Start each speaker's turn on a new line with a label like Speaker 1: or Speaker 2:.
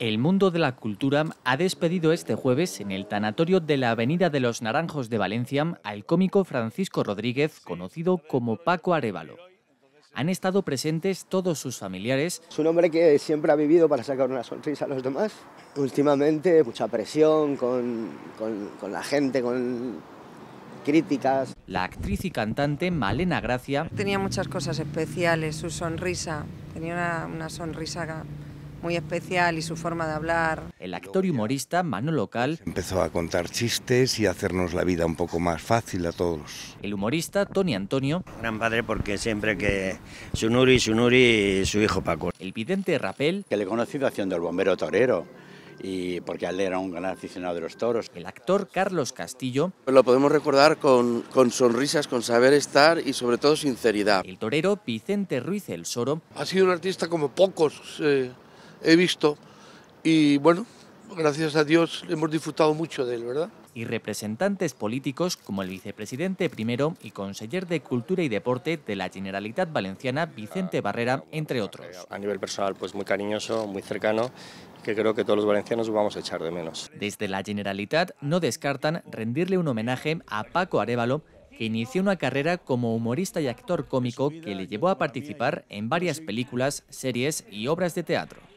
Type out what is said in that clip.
Speaker 1: El mundo de la cultura ha despedido este jueves en el tanatorio de la Avenida de los Naranjos de Valencia al cómico Francisco Rodríguez, conocido como Paco Arevalo. Han estado presentes todos sus familiares. Es un hombre que siempre ha vivido para sacar una sonrisa a los demás. Últimamente mucha presión con, la gente, con críticas. La actriz y cantante Malena Gracia.
Speaker 2: Tenía muchas cosas especiales, su sonrisa, tenía una sonrisa muy especial y su forma de hablar.
Speaker 1: El actor y humorista mano local empezó a contar chistes y a hacernos la vida un poco más fácil a todos. El humorista Tony Antonio, gran padre porque siempre que Sunuri, Sunuri y su hijo Paco. El vidente Rapel, que le he conocido haciendo el bombero torero y porque él era un gran aficionado de los toros. El actor Carlos Castillo. Lo podemos recordar con, con, sonrisas, con saber estar y sobre todo sinceridad. El torero Vicente Ruiz El Soro. Ha sido un artista como pocos. Eh, he visto y bueno, gracias a Dios hemos disfrutado mucho de él, ¿verdad? Y representantes políticos como el vicepresidente primero y consejero de Cultura y Deporte de la Generalitat Valenciana, Vicente ah, Barrera, entre otros. Eh, a nivel personal, pues muy cariñoso, muy cercano que creo que todos los valencianos vamos a echar de menos. Desde la Generalitat no descartan rendirle un homenaje a Paco Arevalo, que inició una carrera como humorista y actor cómico que le llevó a participar en varias películas, series y obras de teatro.